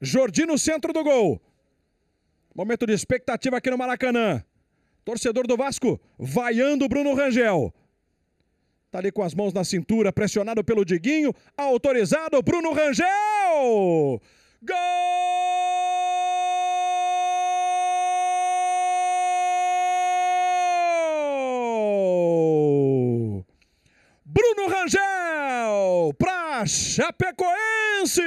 Jordi no centro do gol. Momento de expectativa aqui no Maracanã. Torcedor do Vasco vaiando o Bruno Rangel. Tá ali com as mãos na cintura, pressionado pelo Diguinho. Autorizado, Bruno Rangel! Gol! Bruno Rangel para Chapecoense!